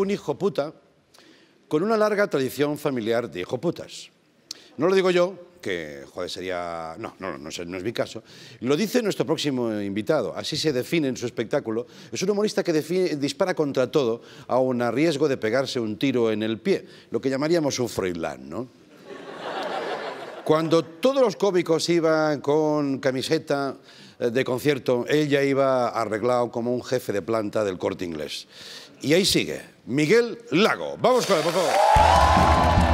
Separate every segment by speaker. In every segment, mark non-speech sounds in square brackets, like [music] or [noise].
Speaker 1: un hijo puta con una larga tradición familiar de hijo putas. No lo digo yo, que joder, sería... No, no, no, no, es, mi caso. Lo dice nuestro próximo invitado, así se define en su espectáculo. Es un humorista que dispara contra todo, aun a riesgo de pegarse un tiro en el pie, lo que llamaríamos un Freudlán, ¿no? Cuando todos los cómicos iban con camiseta eh, de concierto, ella iba arreglado como un jefe de planta del corte inglés. Y ahí sigue, Miguel Lago. Vamos con él, por favor.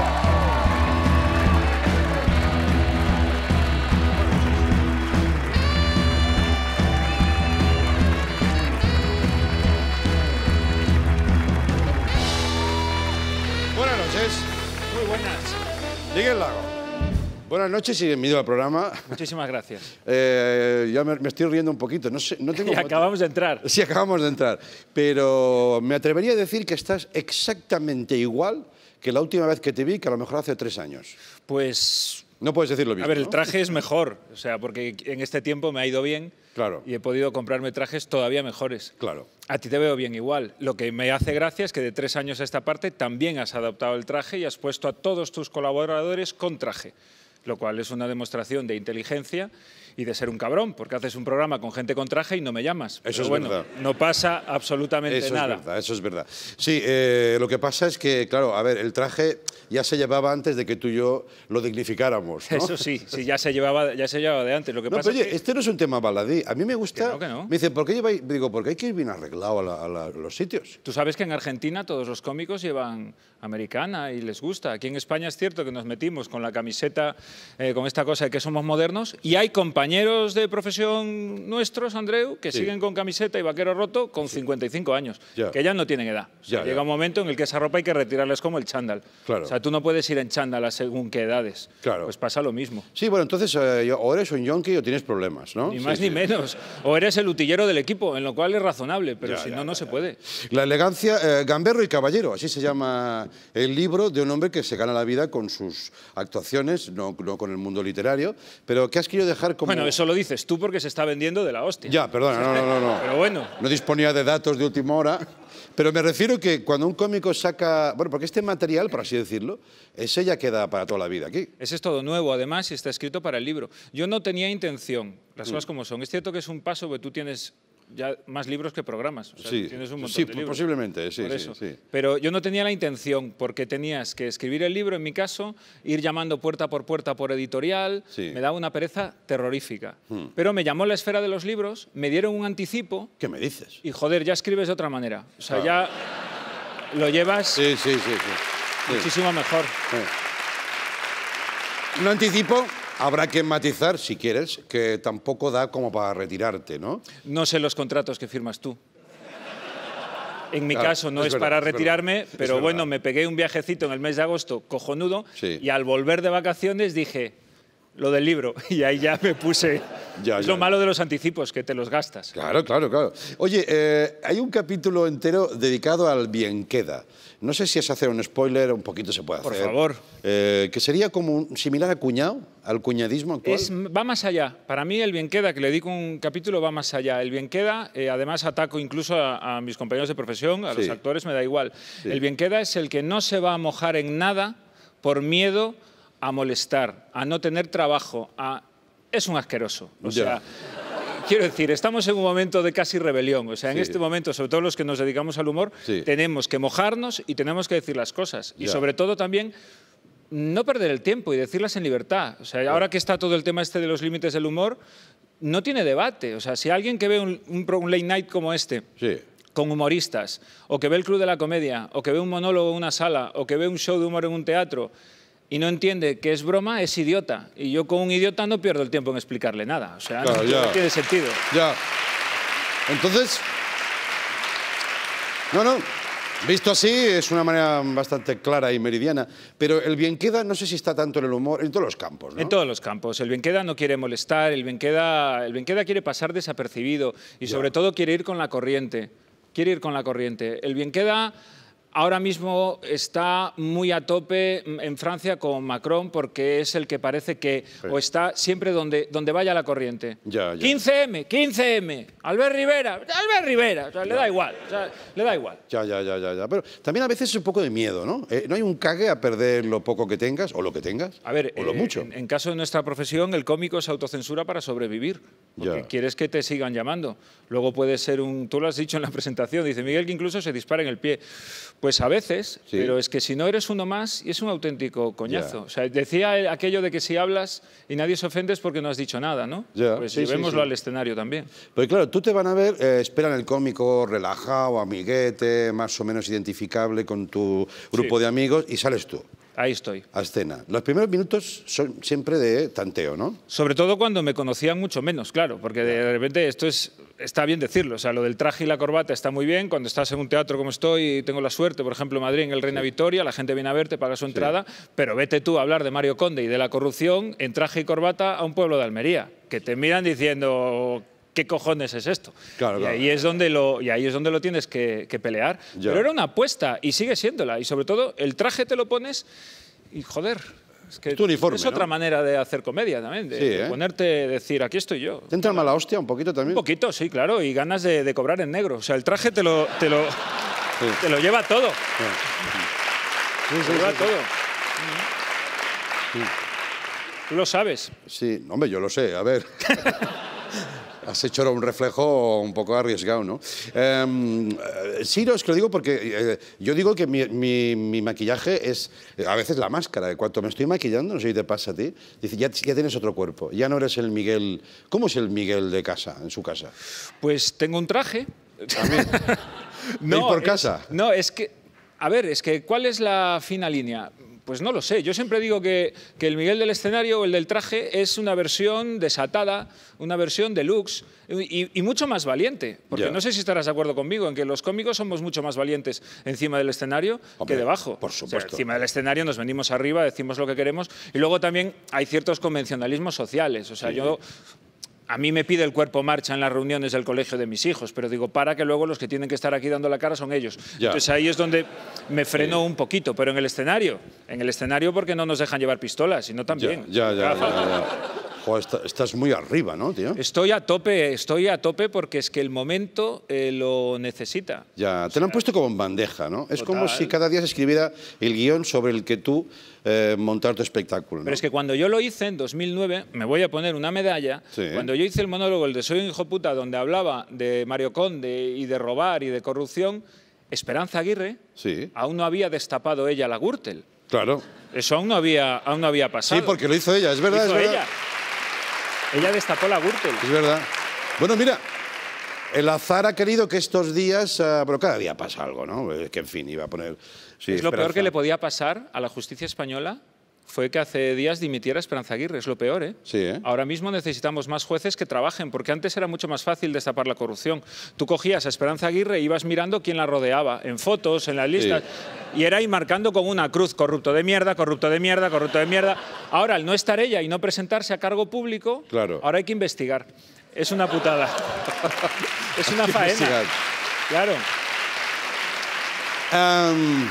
Speaker 1: Buenas noches y bienvenido al programa.
Speaker 2: Muchísimas gracias.
Speaker 1: [laughs] Eh, ya me, estoy riendo un poquito. No tengo [laughs] acabamos de entrar. Sí, acabamos de entrar. Pero me atrevería a decir que estás exactamente igual que la última vez que te vi, que a lo mejor hace tres años. Pues... No puedes decir lo mismo. A ver, el traje es
Speaker 2: mejor, o sea, porque en este tiempo me ha ido bien. Claro. Y he podido comprarme trajes todavía mejores. Claro. A ti te veo bien igual. Lo que me hace gracia es que de tres años a esta parte también has adaptado el traje y has puesto a todos tus colaboradores con traje lo cual es una demostración de inteligencia y de ser un cabrón, porque haces un programa con gente con traje y no me llamas. Eso es bueno, verdad.
Speaker 1: No pasa absolutamente nada. eso es verdad. Sí, eh, lo que pasa es que, claro, a ver, el traje ya se llevaba antes de que tú y yo lo dignificáramos. Eso sí,
Speaker 2: sí, ya se llevaba, ya se llevaba de antes. Lo que pasa pero oye,
Speaker 1: este no es un tema baladí. A mí me gusta. Claro que no. Me dicen, ¿por qué lleváis? Digo, porque hay que ir bien arreglado a, los sitios.
Speaker 2: Tú sabes que en Argentina todos los cómicos llevan americana y les gusta. Aquí en España es cierto que nos metimos con la camiseta, eh, con esta cosa de que somos modernos y hay compañeros compañeros de profesión nuestros, Andreu, que siguen con camiseta y vaquero roto con 55 años, que ya no tienen edad. llega un momento en el que esa ropa hay que retirarles como el chándal. O sea, tú no puedes ir en chándal a según qué edades. Pues pasa lo mismo. Sí, bueno, entonces
Speaker 1: eh, o eres un yonki o tienes problemas, ¿no? Ni más ni menos.
Speaker 2: O eres el utillero del equipo, en lo cual es razonable, pero si no, no se puede.
Speaker 1: La elegancia, eh, gamberro y caballero, así se llama el libro de un hombre que se gana la vida con sus actuaciones, no, con el mundo literario,
Speaker 2: pero ¿qué has querido dejar como... Bueno, eh, eso lo dices tú porque se está vendiendo de la hostia. Ya, perdona, no, no, no. [laughs] Pero
Speaker 1: bueno. No disponía de datos de última hora. Pero me refiero que cuando un cómico saca... Bueno, porque este material, por así decirlo, ese ya queda para toda la vida aquí.
Speaker 2: Ese es todo nuevo, además, y está escrito para el libro. Yo no tenía intención, las mm. cosas como son. Es cierto que es un paso que tú tienes ya más libros que programas. sí, tienes un montón pues posiblemente, sí, Pero yo no tenía la intención, porque tenías que escribir el libro, en mi caso, ir llamando puerta por puerta por editorial, me daba una pereza terrorífica. Hmm. Pero me llamó la esfera de los libros, me dieron un anticipo. ¿Qué me dices? Y joder, ya escribes de otra manera. O sea, ya
Speaker 1: lo llevas sí, sí, sí, muchísimo mejor. ¿Un anticipo? Habrá que matizar, si quieres, que tampoco da como para retirarte, ¿no?
Speaker 2: No sé los contratos que firmas tú. En mi caso no es, para retirarme, pero bueno, me pegué un viajecito en el mes de agosto cojonudo y al volver de vacaciones dije lo del libro [laughs] y ahí ya me puse es lo malo de los anticipos, que te los gastas. Claro,
Speaker 1: claro, claro. Oye, eh, hay un capítulo entero dedicado al queda. No sé si es hacer un spoiler, un poquito se puede hacer. Por favor. Eh, que sería como un, similar a cuñado, al cuñadismo actual.
Speaker 2: va más allá. Para mí el bien queda que le dedico un capítulo, va más allá. El bien queda eh, además ataco incluso a, mis compañeros de profesión, a los actores, me da igual. El El queda es el que no se va a mojar en nada por miedo a molestar, a no tener trabajo, a es un asqueroso. O sea, quiero decir, estamos en un momento de casi rebelión. O sea, en este momento, sobre todo los que nos dedicamos al humor, tenemos que mojarnos y tenemos que decir las cosas. Y sobre todo también no perder el tiempo y decirlas en libertad. O sea, ahora que está todo el tema este de los límites del humor, no tiene debate. O sea, si alguien que ve un, un, late night como este... con humoristas, o que ve el Club de la Comedia, o que ve un monólogo en una sala, o que ve un show de humor en un teatro, y no entiende que es broma, es idiota. Y yo con un idiota no pierdo el tiempo en explicarle nada. O sea, no, no, tiene sentido. Ya. Entonces,
Speaker 1: no, no. Visto así, es una manera bastante clara y meridiana. Pero el bien queda, no sé si está tanto en el humor, en todos los campos,
Speaker 2: ¿no? En todos los campos. El bien queda no quiere molestar, el bienqueda, el quiere pasar desapercibido y sobre todo quiere ir con la corriente. Quiere ir con la corriente. El bien queda... Ahora mismo está muy a tope en Francia con Macron porque es el que parece que o está siempre donde, donde vaya la corriente. Ya, ya. 15M, 15M, Albert Rivera, Albert Rivera, le da igual, le da igual.
Speaker 1: Ya, ya, ya, ya, Pero también a veces es un poco de miedo, ¿no? Eh, ¿No hay un cague a perder lo poco que tengas o lo que tengas?
Speaker 2: A ver, o lo eh, mucho. En, caso de nuestra profesión, el cómico es autocensura para sobrevivir. Porque quieres que te sigan llamando. Luego puede ser un, tú lo has dicho en la presentación, dice Miguel que incluso se dispara en el pie pues a veces, pero es que si no eres uno más, y es un auténtico coñazo. O sea, decía aquello de que si hablas y nadie se ofende es porque no has dicho nada, ¿no? Pues al escenario también. Pero
Speaker 1: pues claro, tú te van a ver, eh, esperan el cómico relajado, amiguete, más o menos identificable con tu grupo de amigos y sales tú. Ahí estoy. A escena. Los primeros minutos son siempre de tanteo, ¿no?
Speaker 2: Sobre todo cuando me conocían mucho menos, claro, porque de repente esto es, está bien decirlo, o sea, lo del traje y la corbata está muy bien, cuando estás en un teatro como estoy, y tengo la suerte, por ejemplo, en Madrid, en el Reina Victoria, la gente viene a verte, paga su entrada, pero vete tú a hablar de Mario Conde y de la corrupción en traje y corbata a un pueblo de Almería, que te miran diciendo, ¿qué cojones es esto? y, Ahí es donde lo, y ahí es donde lo tienes que, pelear. Pero era una apuesta y sigue siéndola. Y sobre todo, el traje te lo pones y joder, es, que es, tu uniforme, es otra manera de hacer comedia también, de, ¿eh? ponerte ponerte, decir, aquí estoy yo. ¿Te entra mala hostia un poquito también? Un poquito, sí, claro, y ganas de, cobrar en negro. O sea, el traje te lo, te lo, te lo lleva todo. Sí, lleva todo. Tú lo sabes.
Speaker 1: Sí, hombre, yo lo sé, a ver. [laughs] Has hecho un reflejo un poco arriesgado, ¿no? Em, eh, sí, no, es que lo digo porque eh, yo digo que mi, maquillaje es eh, a veces la máscara. Cuando me estoy maquillando, no sé si te pasa a ti, dice, ya, tienes otro cuerpo, ya no eres el Miguel. ¿Cómo es el Miguel de casa, en su casa?
Speaker 2: Pues tengo un traje.
Speaker 1: ¿También? [laughs] no, por casa?
Speaker 2: no, es que, a ver, es que, ¿cuál es la fina línea? pues no lo sé. Yo siempre digo que, que el Miguel del escenario o el del traje es una versión desatada, una versión deluxe y, y mucho más valiente. Porque no sé si estarás de acuerdo conmigo en que los cómicos somos mucho más valientes encima del escenario que debajo. Por supuesto. encima del escenario nos venimos arriba, decimos lo que queremos y luego también hay ciertos convencionalismos sociales. O sea, yo a mí me pide el cuerpo marcha en las reuniones del colegio de mis hijos, pero digo, para que luego los que tienen que estar aquí dando la cara son ellos. Entonces ahí es donde me frenó un poquito, pero en el escenario, en el escenario porque no nos dejan llevar pistolas, sino también. Ya, ya, estás muy arriba, ¿no, tío? Estoy a tope, estoy a tope porque es que el momento eh, lo necesita.
Speaker 1: Ya, te lo han puesto como en bandeja, ¿no? Es como si cada día se escribiera el guión sobre el que tú eh, montar tu espectáculo. Pero es
Speaker 2: que cuando yo lo hice en 2009, me voy a poner una medalla, cuando yo hice el monólogo, el de Soy un hijo puta, donde hablaba de Mario Conde y de robar y de corrupción, Esperanza Aguirre aún no había destapado ella la Gürtel. Claro. Eso aún no había, aún no había pasado. Sí, porque lo hizo ella, es verdad. es verdad. Ella destapó la Gürtel. Es verdad. Bueno, mira, el azar ha querido
Speaker 1: que estos días, pero ah, cada día pasa algo, ¿no? que en fin, iba a poner... es lo peor que
Speaker 2: le podía pasar a la justicia española fue que hace días dimitiera Esperanza Aguirre, es lo peor. ¿eh? Sí, ¿eh? Ahora mismo necesitamos más jueces que trabajen, porque antes era mucho más fácil destapar la corrupción. Tú cogías a Esperanza Aguirre y ibas mirando quién la rodeaba, en fotos, en las listas, y era ahí marcando con una cruz, corrupto de mierda, corrupto de mierda, corrupto de mierda. Ahora, al no estar ella y no presentarse a cargo público, claro. ahora hay que investigar. Es una putada. [laughs] es una faena. Claro.
Speaker 1: Em,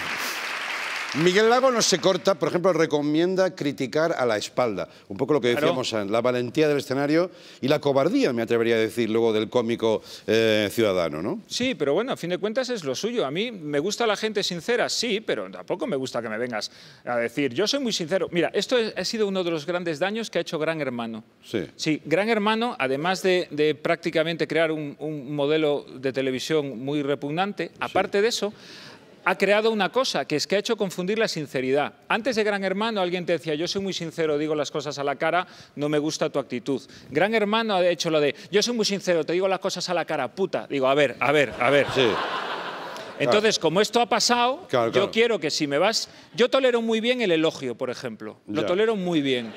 Speaker 1: Miguel Lago no se corta, por ejemplo, recomienda criticar a la espalda. Un poco lo que decíamos, en la valentía del escenario y la cobardía, me atrevería a decir, luego del cómico eh, ciudadano, ¿no?
Speaker 2: Sí, pero bueno, a fin de cuentas es lo suyo. A mí me gusta la gente sincera, sí, pero tampoco me gusta que me vengas a decir, yo soy muy sincero. Mira, esto ha sido uno de los grandes daños que ha hecho Gran Hermano. Sí. Sí, Gran Hermano, además de, prácticamente crear un, modelo de televisión muy repugnante, aparte de eso, ha creado una cosa, que es que ha hecho confundir la sinceridad. Antes de Gran Hermano alguien te decía, yo soy muy sincero, digo las cosas a la cara, no me gusta tu actitud. Gran Hermano ha hecho lo de, yo soy muy sincero, te digo las cosas a la cara, puta. Digo, a ver, a ver, a ver. Entonces, como esto ha pasado, yo quiero que si me vas... Yo tolero muy bien el elogio, por ejemplo. Lo tolero muy bien.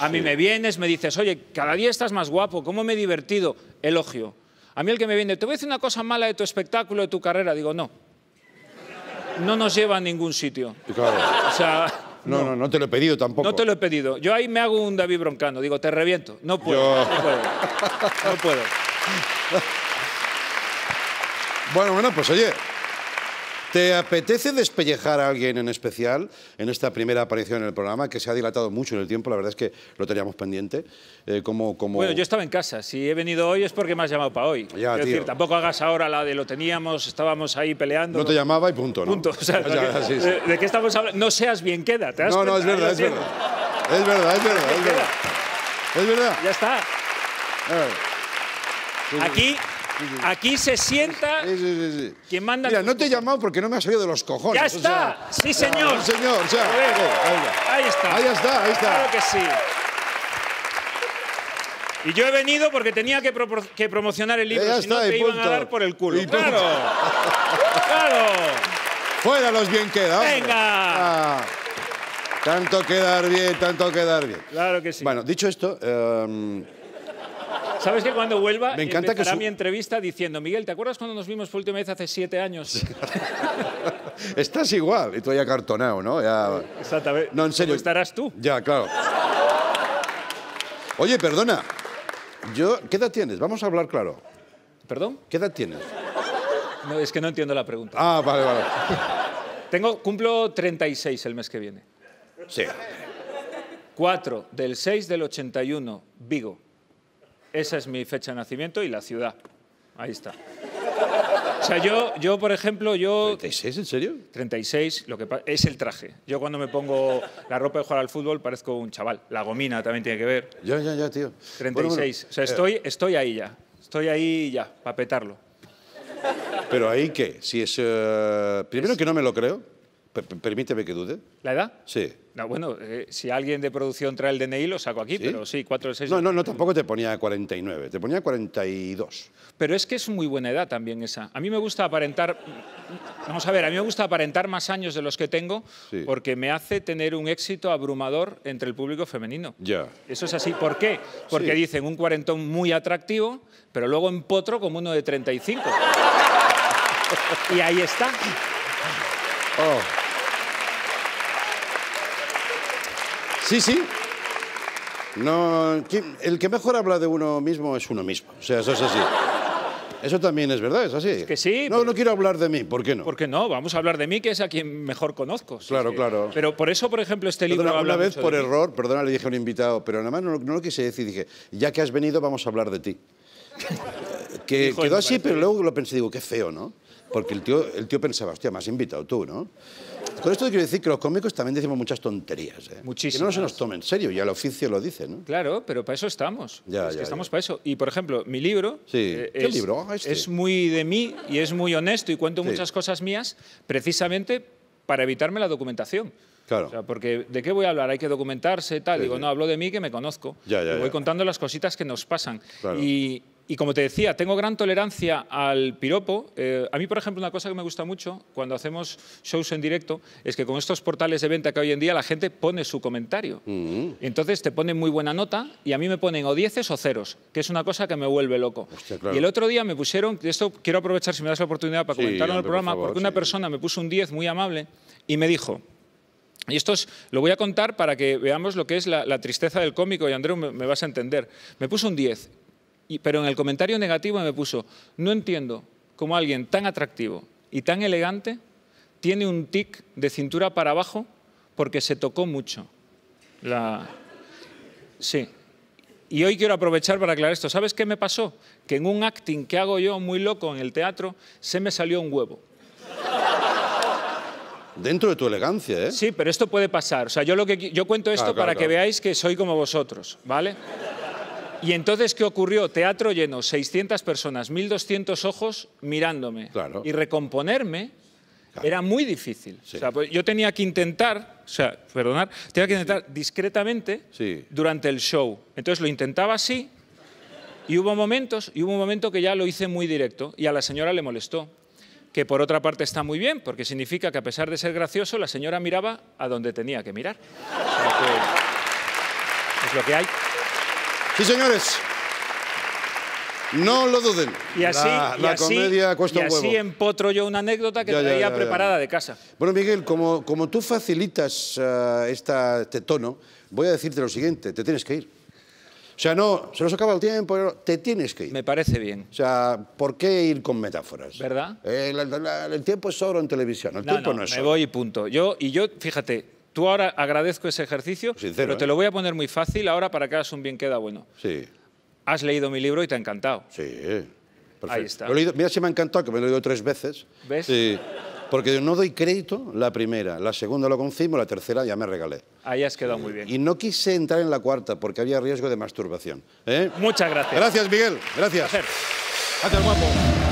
Speaker 2: A mí me vienes, me dices, oye, cada día estás más guapo, cómo me he divertido. Elogio. A mí el que me viene, te voy a decir una cosa mala de tu espectáculo, de tu carrera, digo, no, no nos lleva a ningún sitio. Claro. O sea, no,
Speaker 1: no, no, te lo he pedido
Speaker 2: tampoco. No te lo he pedido. Yo ahí me hago un David Broncano, digo, te reviento. No puedo, no puedo. No puedo.
Speaker 1: [laughs] bueno, bueno, pues oye, ¿Te apetece despellejar a alguien en especial en esta primera aparición en el programa, que se ha dilatado mucho en el tiempo? La verdad es que lo teníamos pendiente. Eh, como, como... Bueno, yo
Speaker 2: estaba en casa. Si he venido hoy es porque me has llamado para hoy. Ya, Decir, tampoco hagas ahora la de lo teníamos, estábamos ahí peleando. No te
Speaker 1: llamaba y punto, ¿no? Punto. O sea, [laughs] De,
Speaker 2: qué estamos hablando? No seas bien queda. ¿te no, no, es verdad, es verdad. es verdad. Es verdad, es verdad. Es verdad. Ya está. Aquí Aquí se sienta quien manda. Mira, no te he llamado porque no me ha salido de los cojones. Ya está, sí señor. Sí señor, o ahí está. Ahí está, ahí está. Claro que sí. Y yo he venido porque tenía que, promocionar el libro, si no te iban a dar por el culo. ¡Claro! ¡Claro! ¡Fuera los bien quedados! ¡Venga!
Speaker 1: Ah, tanto quedar bien, tanto quedar bien. Claro que sí. Bueno, dicho esto... Em,
Speaker 2: ¿Sabes que cuando vuelva Me mi entrevista diciendo, Miguel, ¿te acuerdas cuando nos vimos por última vez hace siete años?
Speaker 1: [laughs] Estás igual, y tú ya cartonado, ¿no? Exactamente. No, en serio. estarás tú? Ya, claro. Oye, perdona. ¿Qué edad tienes? Vamos a hablar claro. ¿Perdón? ¿Qué edad tienes?
Speaker 2: es que no entiendo la pregunta. Ah, vale, vale. [laughs] Tengo, cumplo 36 el mes que viene. Sí. 4 del 6 del 81, Vigo. Esa es mi fecha de nacimiento y la ciudad. Ahí está. O sea, yo, yo por ejemplo, yo... ¿36, en serio? 36, lo que es el traje. Yo cuando me pongo la ropa de jugar al fútbol parezco un chaval. La gomina también tiene que ver. Ya, ya, ya, tío. 36. o sea, estoy, eh. estoy ahí ya. Estoy ahí ya, para petarlo.
Speaker 1: ¿Pero ahí qué? Si es... Eh, primero que no me lo creo. Permíteme que dude. ¿La edad? Sí.
Speaker 2: bueno, eh, si alguien de producción trae el DNI, lo saco aquí, pero sí, cuatro o seis... No,
Speaker 1: no, no, tampoco te ponía 49, te ponía 42. Pero es que es muy buena edad también
Speaker 2: esa. A mí me gusta aparentar. Vamos a ver, a mí me gusta aparentar más años de los que tengo porque me hace tener un éxito abrumador entre el público femenino. Ya. Eso es así. ¿Por qué? Porque dicen un cuarentón muy atractivo, pero luego empotro como uno de 35. [laughs] y ahí está. Oh.
Speaker 1: Sí, sí. el que mejor habla de uno mismo es uno mismo. O sea, eso es así. Eso también es verdad, es así. que sí. No, no quiero hablar de mí, ¿por qué no?
Speaker 2: Porque no, vamos a hablar de mí, que es a quien mejor conozco. claro, claro. Pero por eso, por ejemplo, este libro. Habla una vez por error,
Speaker 1: perdona, le dije a un invitado, pero nada más no, lo quise decir, dije, ya que has venido, vamos a hablar de ti. [laughs] que quedó así, pero luego lo pensé, digo, qué feo, ¿no? Porque el tío, el tío pensaba, hostia, me has invitado tú, ¿no? Con esto quiero decir que los cómicos también decimos muchas tonterías. ¿eh? Muchísimas. Que no se nos tomen en serio, ya el oficio lo dice, ¿no?
Speaker 2: Claro, pero para eso estamos.
Speaker 1: es que estamos
Speaker 2: para eso. Y, por ejemplo, mi libro, eh, ¿Qué libro? Ah, este. es muy de mí y es muy honesto y cuento muchas cosas mías precisamente para evitarme la documentación. Claro. porque ¿de qué voy a hablar? Hay que documentarse, tal. Digo, no, hablo de mí que me conozco. Ya, voy contando las cositas que nos pasan. Y, y como te decía, tengo gran tolerancia al piropo. Eh, a mí, por ejemplo, una cosa que me gusta mucho cuando hacemos shows en directo es que con estos portales de venta que hoy en día la gente pone su comentario. Mm. Entonces te ponen muy buena nota y a mí me ponen o dieces o ceros, que es una cosa que me vuelve loco. Y el otro día me pusieron, esto quiero aprovechar si me das la oportunidad para comentarlo en el programa, porque una persona me puso un 10 muy amable y me dijo, y esto es, lo voy a contar para que veamos lo que es la, tristeza del cómico, y Andreu, me, me, vas a entender. Me puso un 10 pero en el comentario negativo me puso, no entiendo cómo alguien tan atractivo y tan elegante tiene un tic de cintura para abajo porque se tocó mucho. La... Sí. Y hoy quiero aprovechar para aclarar esto. ¿Sabes qué me pasó? Que en un acting que hago yo muy loco en el teatro, se me salió un huevo. Dentro de tu elegancia, ¿eh? Sí, pero esto puede pasar. O sea, yo, lo que, yo cuento esto para que veáis que soy como vosotros, ¿vale? Y entonces, ¿qué ocurrió? Teatro lleno, 600 personas, 1.200 ojos mirándome. Y recomponerme era muy difícil. O sea, pues, yo tenía que intentar, o sea, perdonar, tenía que intentar discretamente durante el show. Entonces lo intentaba así y hubo momentos, y hubo un momento que ya lo hice muy directo y a la señora le molestó. Que por otra parte está muy bien, porque significa que a pesar de ser gracioso, la señora miraba a donde tenía que mirar. es lo que hay. Sí, señores. No lo duden. Y así, la, y así, y así huevo. así empotro yo una anécdota que traía preparada de casa.
Speaker 1: Bueno, Miguel, como, como tú facilitas eh, esta, este tono, voy a decirte lo siguiente, te tienes que ir. O sea, no, se nos acaba el tiempo, te tienes que ir. Me parece bien. O sea, ¿por qué ir con metáforas? ¿Verdad? Eh, el, tiempo es oro en televisión, el no, tiempo no, es me Me
Speaker 2: voy y punto. Yo, y yo, fíjate, Tú ahora agradezco ese ejercicio, pero te ¿eh? lo voy a poner muy fácil ahora para que hagas un bien queda bueno. Sí. Has leído mi libro y te ha encantado. Sí. Perfecto. Ahí está. mira
Speaker 1: si me ha encantado, que me lo he leído tres veces. ¿Ves? Sí. Porque no doy crédito la primera, la segunda lo confirmo, la tercera ya me regalé.
Speaker 2: Ahí has quedado muy bien. Y
Speaker 1: no quise entrar en la cuarta porque había riesgo de masturbación.
Speaker 2: ¿eh? Muchas gracias. Gracias, Miguel. Gracias. Gracias, guapo.